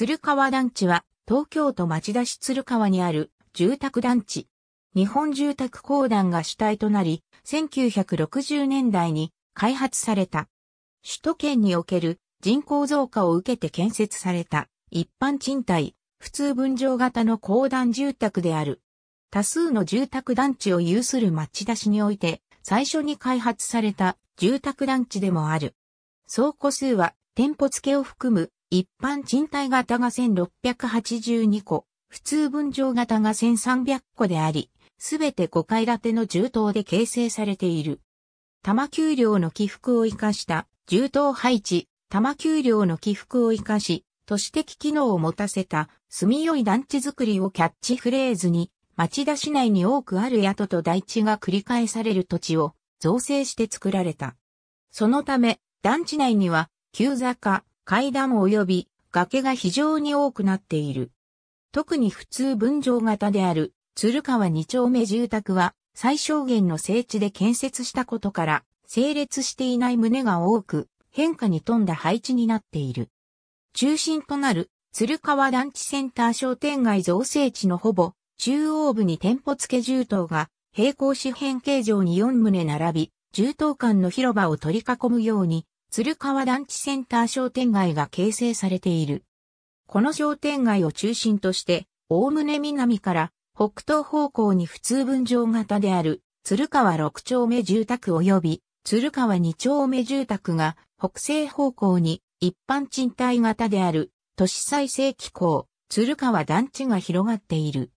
鶴川団地は、東京都町田市鶴川にある住宅団地。日本住宅公団が主体となり、1960年代に開発された。首都圏における人口増加を受けて建設された一般賃貸、普通分譲型の公団住宅である。多数の住宅団地を有する町田市において、最初に開発された住宅団地でもある。総庫数は店舗付けを含む一般賃貸型が1682個、普通分譲型が1300個であり、すべて5階建ての重棟で形成されている。多摩丘陵の起伏を生かした重棟配置、多摩丘陵の起伏を生かし、都市的機能を持たせた住みよい団地づくりをキャッチフレーズに、町田市内に多くある宿と台地が繰り返される土地を造成して作られた。そのため、団地内には、急坂、階段及び崖が非常に多くなっている。特に普通分譲型である鶴川2丁目住宅は最小限の整地で建設したことから整列していない棟が多く変化に富んだ配置になっている。中心となる鶴川団地センター商店街造成地のほぼ中央部に店舗付け住棟が平行四辺形状に4棟並び、住棟間の広場を取り囲むように鶴川団地センター商店街が形成されている。この商店街を中心として、おおむね南から北東方向に普通分譲型である鶴川6丁目住宅及び鶴川2丁目住宅が北西方向に一般賃貸型である都市再生機構鶴川団地が広がっている。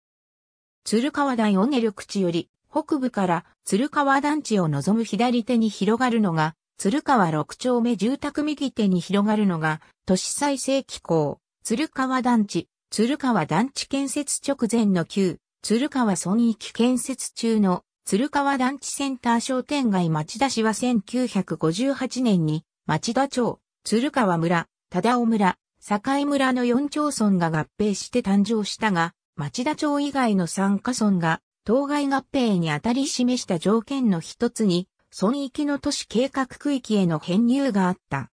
鶴川台尾根緑地より北部から鶴川団地を望む左手に広がるのが鶴川六丁目住宅右手に広がるのが、都市再生機構、鶴川団地、鶴川団地建設直前の旧、鶴川村域建設中の鶴川団地センター商店街町田市は1958年に町田町、鶴川村、忠尾村、境村の4町村が合併して誕生したが、町田町以外の3カ村が当該合併にあたり示した条件の一つに村域の都市計画区域への編入があった。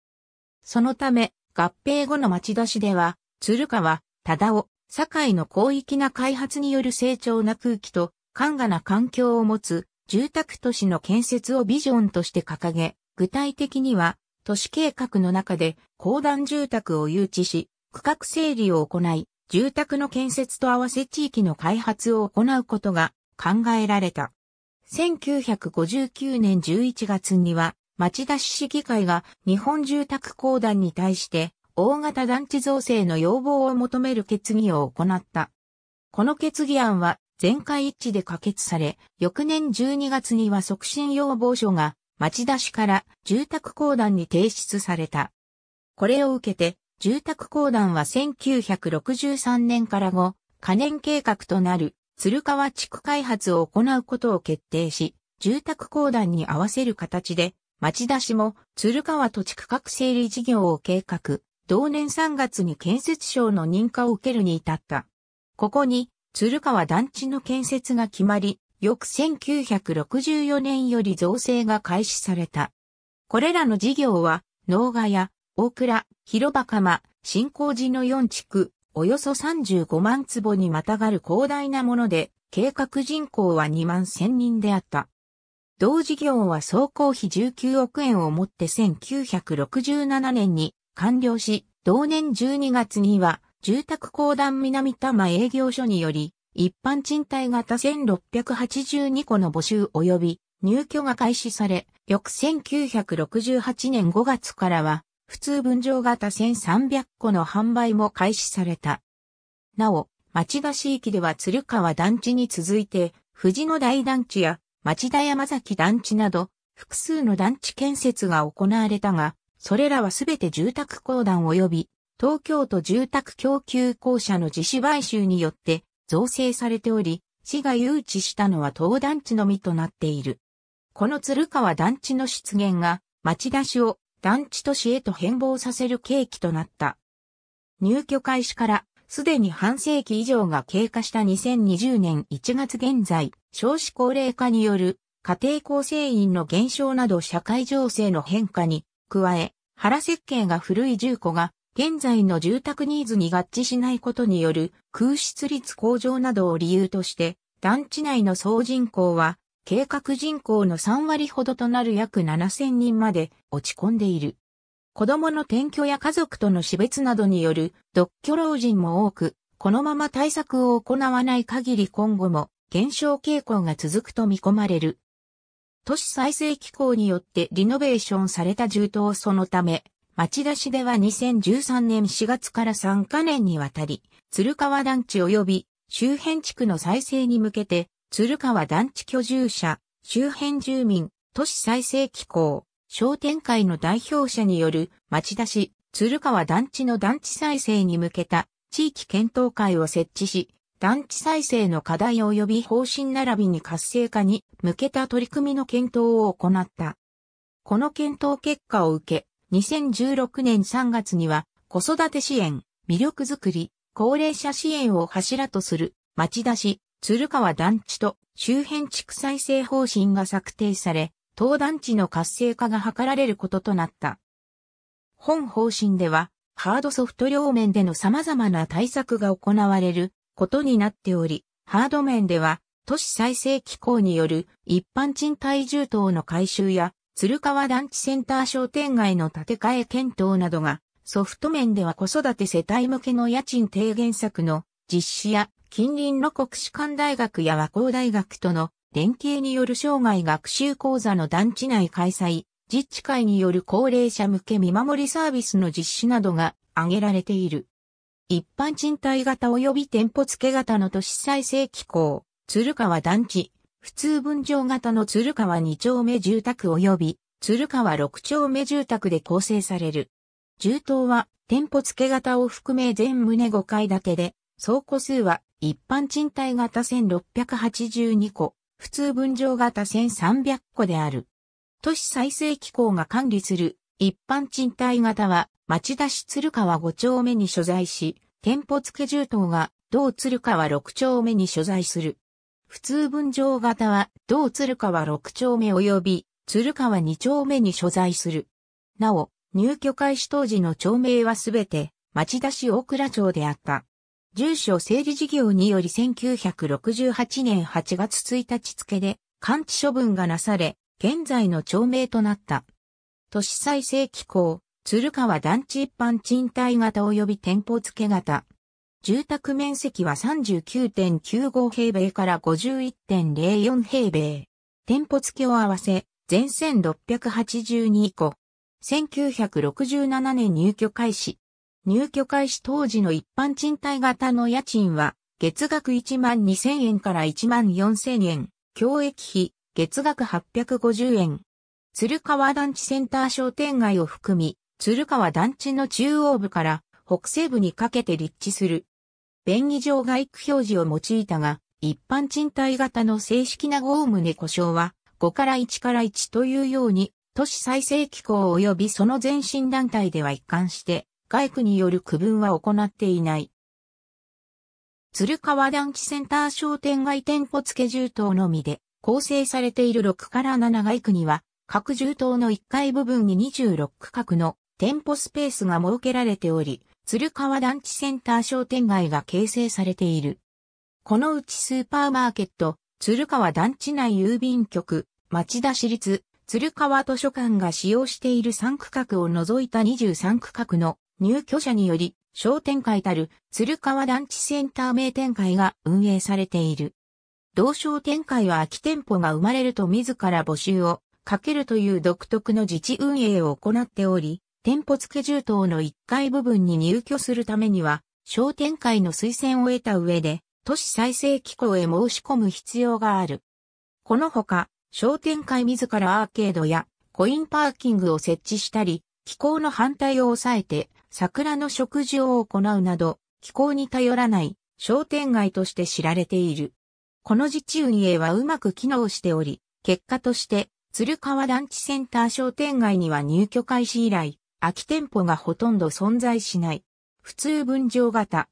そのため、合併後の町田市では、鶴川、忠尾、堺の広域な開発による成長な空気と、緩和な環境を持つ住宅都市の建設をビジョンとして掲げ、具体的には、都市計画の中で公団住宅を誘致し、区画整理を行い、住宅の建設と合わせ地域の開発を行うことが考えられた。1959年11月には、町田市市議会が日本住宅公団に対して大型団地造成の要望を求める決議を行った。この決議案は全会一致で可決され、翌年12月には促進要望書が町田市から住宅公団に提出された。これを受けて、住宅公団は1963年から後、可燃計画となる鶴川地区開発を行うことを決定し、住宅公団に合わせる形で、町田市も鶴川土地区画整理事業を計画、同年3月に建設省の認可を受けるに至った。ここに、鶴川団地の建設が決まり、翌1964年より造成が開始された。これらの事業は、農賀や大倉、広場釜、新興寺の4地区、およそ35万坪にまたがる広大なもので、計画人口は2万1000人であった。同事業は総工費19億円をもって1967年に完了し、同年12月には住宅公団南多摩営業所により、一般賃貸型1682個の募集及び入居が開始され、翌1968年5月からは普通分譲型1300個の販売も開始された。なお、町田市域では鶴川団地に続いて、藤野大団地や町田山崎団地など、複数の団地建設が行われたが、それらはすべて住宅公団及び、東京都住宅供給公社の自主買収によって造成されており、市が誘致したのは東団地のみとなっている。この鶴川団地の出現が、町田市を団地都市へと変貌させる契機となった。入居開始からすでに半世紀以上が経過した2020年1月現在、少子高齢化による家庭構成員の減少など社会情勢の変化に加え、原設計が古い住戸が現在の住宅ニーズに合致しないことによる空室率向上などを理由として、団地内の総人口は計画人口の3割ほどとなる約7000人まで落ち込んでいる。子供の転居や家族との死別などによる独居老人も多く、このまま対策を行わない限り今後も減少傾向が続くと見込まれる。都市再生機構によってリノベーションされた住棟そのため、町田市では2013年4月から3カ年にわたり、鶴川団地及び周辺地区の再生に向けて鶴川団地居住者、周辺住民、都市再生機構、商店会の代表者による町田市、鶴川団地の団地再生に向けた地域検討会を設置し、団地再生の課題及び方針並びに活性化に向けた取り組みの検討を行った。この検討結果を受け、2016年3月には子育て支援、魅力づくり、高齢者支援を柱とする町田市鶴川団地と周辺地区再生方針が策定され、当団地の活性化が図られることとなった。本方針では、ハードソフト両面での様々な対策が行われることになっており、ハード面では、都市再生機構による一般賃貸住等の改修や、鶴川団地センター商店街の建て替え検討などが、ソフト面では子育て世帯向けの家賃低減策の実施や近隣の国士官大学や和光大学との連携による生涯学習講座の団地内開催、自治会による高齢者向け見守りサービスの実施などが挙げられている。一般賃貸型及び店舗付け型の都市再生機構、鶴川団地、普通分譲型の鶴川2丁目住宅及び鶴川6丁目住宅で構成される。住棟は店舗付け型を含め全棟5階建てで、倉庫数は一般賃貸型1682個、普通分譲型1300個である。都市再生機構が管理する一般賃貸型は町田市鶴川5丁目に所在し、店舗付住棟が同鶴川6丁目に所在する。普通分譲型は同鶴川6丁目及び鶴川2丁目に所在する。なお、入居開始当時の町名はすべて町田市大倉町であった。住所整理事業により1968年8月1日付で、完治処分がなされ、現在の町名となった。都市再生機構、鶴川団地一般賃貸型及び店舗付け型。住宅面積は39.95平米から51.04平米。店舗付けを合わせ、全1682個。1967年入居開始。入居開始当時の一般賃貸型の家賃は、月額1万2000円から1万4000円、教育費、月額850円。鶴川団地センター商店街を含み、鶴川団地の中央部から北西部にかけて立地する。便宜上外区表示を用いたが、一般賃貸型の正式な5棟故障は、5から1から1というように、都市再生機構及びその前身団体では一貫して、外区による区分は行っていない。鶴川団地センター商店街店舗付け住棟のみで構成されている6から7街区には各住棟の1階部分に26区画の店舗スペースが設けられており、鶴川団地センター商店街が形成されている。このうちスーパーマーケット、鶴川団地内郵便局、町田市立、鶴川図書館が使用している3区画を除いた23区画の入居者により商店会たる鶴川団地センター名店会が運営されている。同商店会は空き店舗が生まれると自ら募集をかけるという独特の自治運営を行っており、店舗付け住棟の1階部分に入居するためには、商店会の推薦を得た上で、都市再生機構へ申し込む必要がある。このほか、商店会自らアーケードやコインパーキングを設置したり、機構の反対を抑えて桜の植樹を行うなど、気候に頼らない商店街として知られている。この自治運営はうまく機能しており、結果として、鶴川団地センター商店街には入居開始以来、空き店舗がほとんど存在しない。普通分譲型。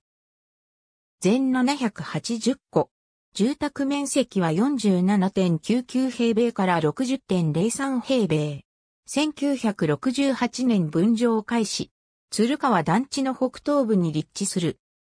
全780個。住宅面積は47.99平米から60.03平米。1968年分譲開始。鶴川団地の北東部に立地する。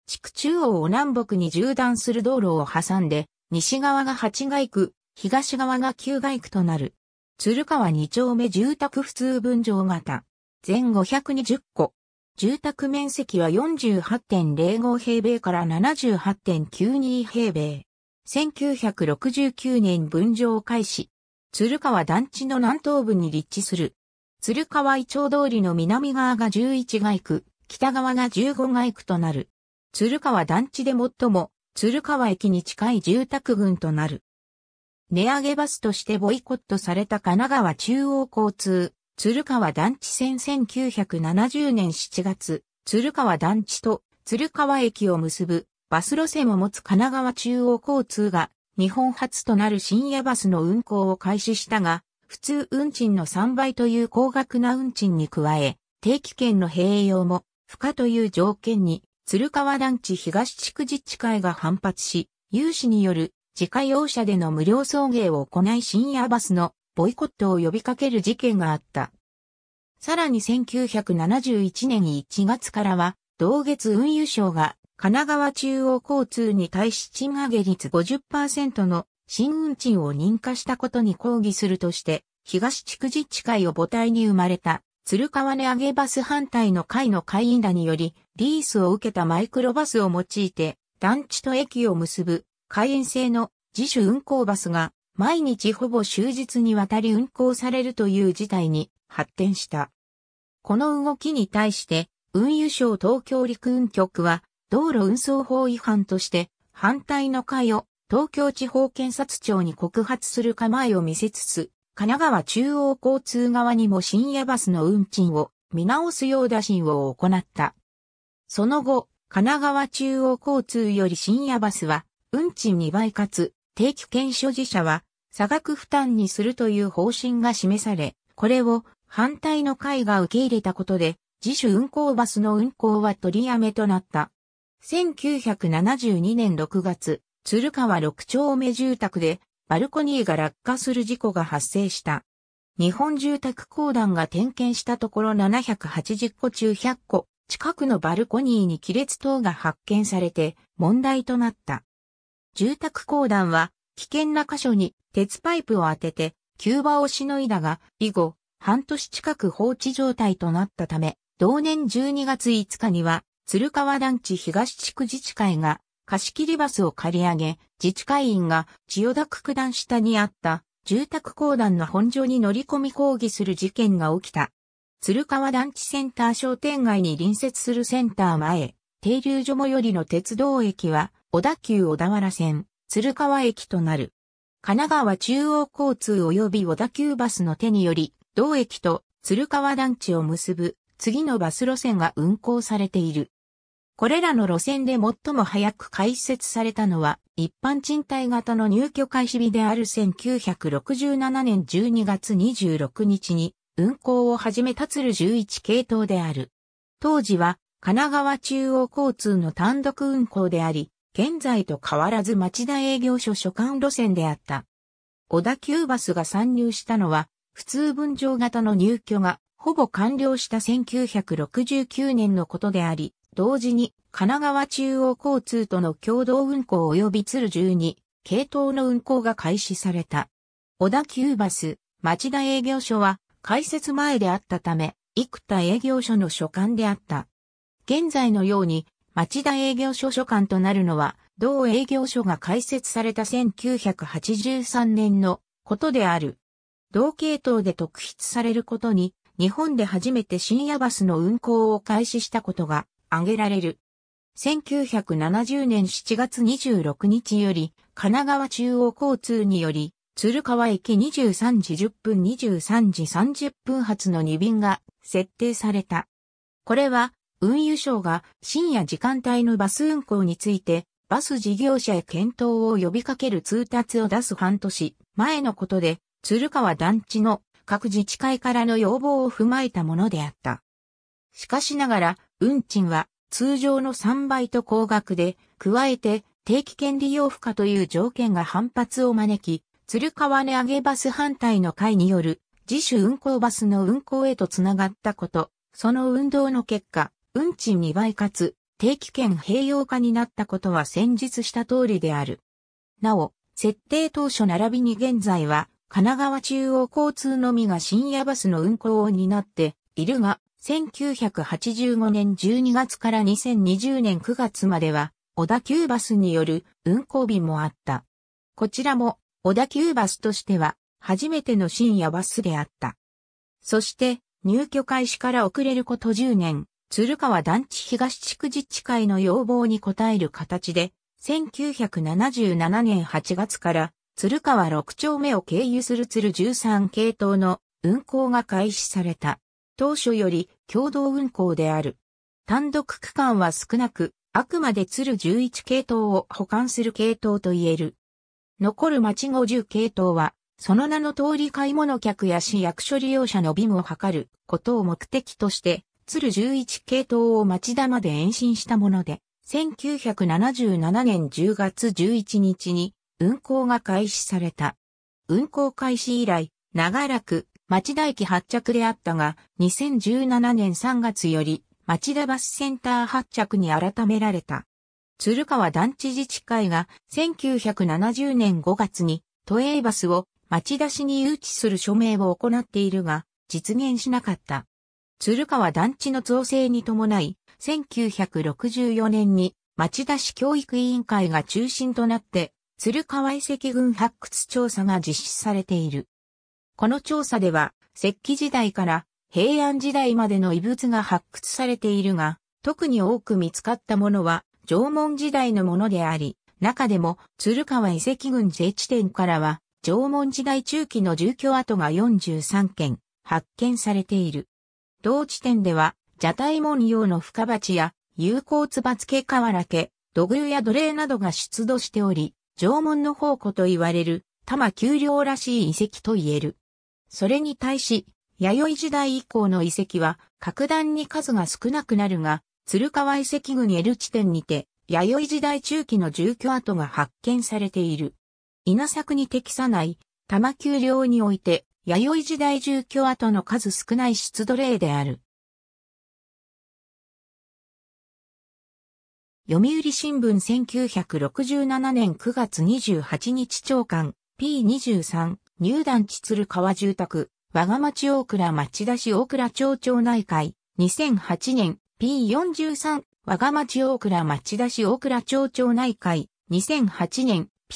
地区中央を南北に縦断する道路を挟んで、西側が八街区、東側が九街区となる。鶴川二丁目住宅普通分譲型。全520戸。住宅面積は48.05平米から78.92平米。1969年分譲開始。鶴川団地の南東部に立地する。鶴川伊丁通りの南側が11街区、北側が15街区となる。鶴川団地で最も、鶴川駅に近い住宅群となる。値上げバスとしてボイコットされた神奈川中央交通、鶴川団地線1970年7月、鶴川団地と鶴川駅を結ぶバス路線を持つ神奈川中央交通が日本初となる深夜バスの運行を開始したが、普通運賃の3倍という高額な運賃に加え、定期券の併用も不可という条件に、鶴川団地東地区自治会が反発し、有志による自家用車での無料送迎を行い深夜バスのボイコットを呼びかける事件があった。さらに1971年1月からは、同月運輸省が神奈川中央交通に対し賃上げ率50%の新運賃を認可したことに抗議するとして、東地区自治会を母体に生まれた、鶴川根上げバス反対の会の会員らにより、リースを受けたマイクロバスを用いて、団地と駅を結ぶ、会員制の自主運行バスが、毎日ほぼ終日にわたり運行されるという事態に発展した。この動きに対して、運輸省東京陸運局は、道路運送法違反として、反対の会を東京地方検察庁に告発する構えを見せつつ、神奈川中央交通側にも深夜バスの運賃を見直すよう打診を行った。その後、神奈川中央交通より深夜バスは、運賃2倍かつ、定期券所持者は、差額負担にするという方針が示され、これを反対の会が受け入れたことで、自主運行バスの運行は取りやめとなった。1972年6月、鶴川六丁目住宅でバルコニーが落下する事故が発生した。日本住宅公団が点検したところ780個中100個、近くのバルコニーに亀裂等が発見されて問題となった。住宅公団は危険な箇所に鉄パイプを当てて急場をしのいだが、以後、半年近く放置状態となったため、同年12月5日には、鶴川団地東地区自治会が貸切バスを借り上げ、自治会員が千代田区九段下にあった住宅公団の本所に乗り込み抗議する事件が起きた。鶴川団地センター商店街に隣接するセンター前、停留所最寄りの鉄道駅は、小田急小田原線、鶴川駅となる。神奈川中央交通及び小田急バスの手により、同駅と鶴川団地を結ぶ次のバス路線が運行されている。これらの路線で最も早く開設されたのは、一般賃貸型の入居開始日である1967年12月26日に、運行を始めたる11系統である。当時は、神奈川中央交通の単独運行であり、現在と変わらず町田営業所所管路線であった。小田急バスが参入したのは、普通分譲型の入居がほぼ完了した1969年のことであり、同時に神奈川中央交通との共同運行及び鶴12系統の運行が開始された。小田急バス、町田営業所は開設前であったため、幾田営業所の所管であった。現在のように町田営業所所管となるのは、同営業所が開設された1983年のことである。同系統で特筆されることに日本で初めて深夜バスの運行を開始したことが挙げられる。1970年7月26日より、神奈川中央交通により、鶴川駅23時10分23時30分発の2便が設定された。これは、運輸省が深夜時間帯のバス運行について、バス事業者へ検討を呼びかける通達を出す半年前のことで、鶴川団地の各自治会からの要望を踏まえたものであった。しかしながら、運賃は通常の3倍と高額で、加えて定期券利用不可という条件が反発を招き、鶴川値上げバス反対の会による自主運行バスの運行へとつながったこと、その運動の結果、運賃2倍かつ定期券併用化になったことは先日した通りである。なお、設定当初並びに現在は神奈川中央交通のみが深夜バスの運行を担っているが、1985年12月から2020年9月までは、小田急バスによる運行日もあった。こちらも、小田急バスとしては、初めての深夜バスであった。そして、入居開始から遅れること10年、鶴川団地東地区自治会の要望に応える形で、1977年8月から鶴川6丁目を経由する鶴13系統の運行が開始された。当初より共同運行である。単独区間は少なく、あくまで鶴11系統を保管する系統と言える。残る町50系統は、その名の通り買い物客や市役所利用者の備務を図ることを目的として、鶴11系統を町田まで延伸したもので、1977年10月11日に運行が開始された。運行開始以来、長らく町田駅発着であったが、2017年3月より町田バスセンター発着に改められた。鶴川団地自治会が1970年5月に都営バスを町田市に誘致する署名を行っているが、実現しなかった。鶴川団地の造成に伴い、1964年に町田市教育委員会が中心となって鶴川遺跡群発掘調査が実施されている。この調査では、石器時代から平安時代までの遺物が発掘されているが、特に多く見つかったものは縄文時代のものであり、中でも鶴川遺跡群税地点からは縄文時代中期の住居跡が43件発見されている。同地点では、蛇体文様の深鉢や有効つばつけ瓦家、土偶や奴隷などが出土しており、縄文の宝庫と言われる、多摩丘陵らしい遺跡と言える。それに対し、弥生時代以降の遺跡は、格段に数が少なくなるが、鶴川遺跡群エル地点にて、弥生時代中期の住居跡が発見されている。稲作に適さない、多摩丘陵において、弥生時代住居跡の数少ない出土例である。読売新聞1967年9月28日長官 P23 入団地鶴川住宅我が町大倉町田市大倉町町内会2008年 P43 我が町大倉町田市大倉町町内会2008年 P42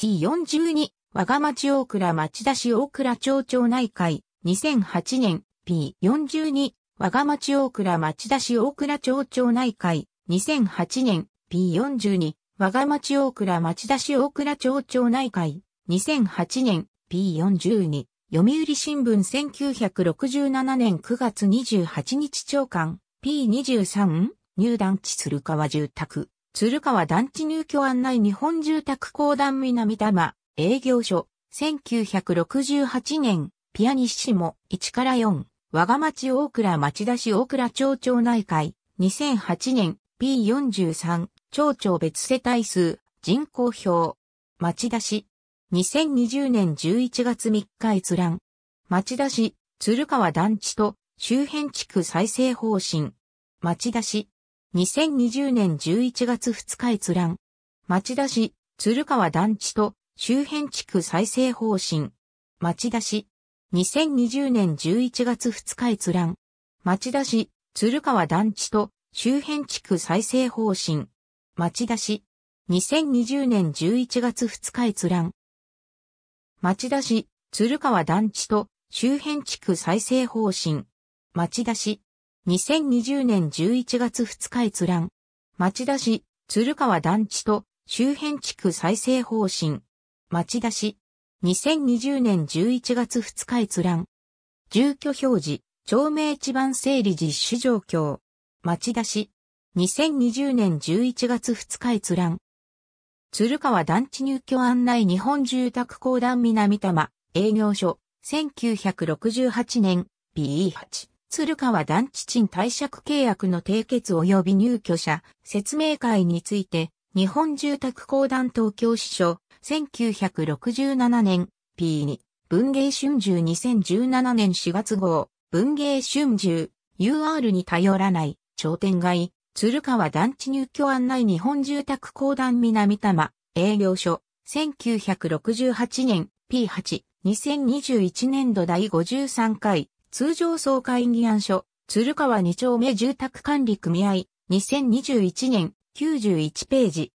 我が町大倉町田市大倉町町内会2008年 P42 我が町大倉町田市大倉町町内会2008年 P42、我が町大倉町田市大倉町町内会、2008年 P42、読売新聞1967年9月28日長官 P23、入団地鶴川住宅、鶴川団地入居案内日本住宅公団南玉、営業所、1968年、ピアニッシモ、1から4、我が町大倉町田市大倉町町内会、2008年、P43、町長別世帯数、人口表、町田市。2020年11月3日閲覧。町田市、鶴川団地と周辺地区再生方針。町田市。2020年11月2日閲覧。町田市、鶴川団地と周辺地区再生方針。町田市。2020年11月2日閲覧。町田市、鶴川団地と周辺地区再生方針。町田市。2020年11月2日閲覧。町田市、鶴川団地と周辺地区再生方針。町田市。2020年11月2日閲覧。町田市、鶴川団地と周辺地区再生方針。町田市。2020年11月2日閲覧。住居表示、町名地盤整理実施状況。町田市。2020年11月2日閲覧。鶴川団地入居案内日本住宅公団南多摩営業所1968年 BE8 鶴川団地賃貸借契約の締結及び入居者説明会について日本住宅公団東京支所1967年 P2 文芸春秋2017年4月号文芸春秋 UR に頼らない商店街鶴川団地入居案内日本住宅公団南多摩営業所1968年 P8 2021年度第53回通常総会議案書鶴川2丁目住宅管理組合2021年91ページ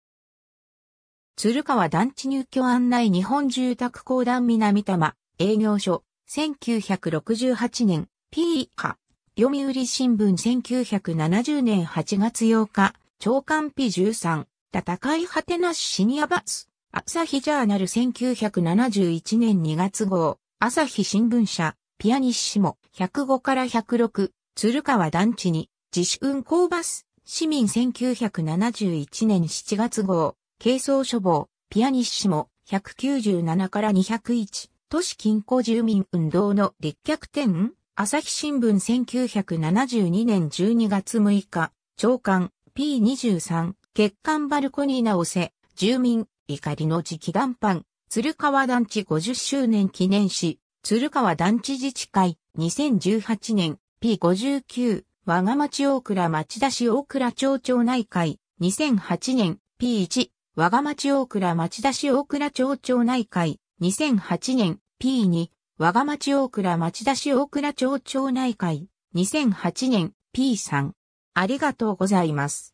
鶴川団地入居案内日本住宅公団南多摩営業所1968年 P 以下読売新聞1970年8月8日、長官 P13、戦い果てなしシニアバス、朝日ジャーナル1971年2月号、朝日新聞社、ピアニッシモ、105から106、鶴川団地に、自主運行バス、市民1971年7月号、軽装処方、ピアニッシモ、197から201、都市近郊住民運動の立脚点朝日新聞1972年12月6日、長官 P23、欠陥バルコニー直せ、住民、怒りの時期団班、鶴川団地50周年記念誌、鶴川団地自治会、2018年、P59、我が町大倉町田市大倉町町内会、2008年、P1、我が町大倉町田市大倉町町内会、2008年、P2、我が町大倉町田市大倉町町内会2008年 P さん。ありがとうございます。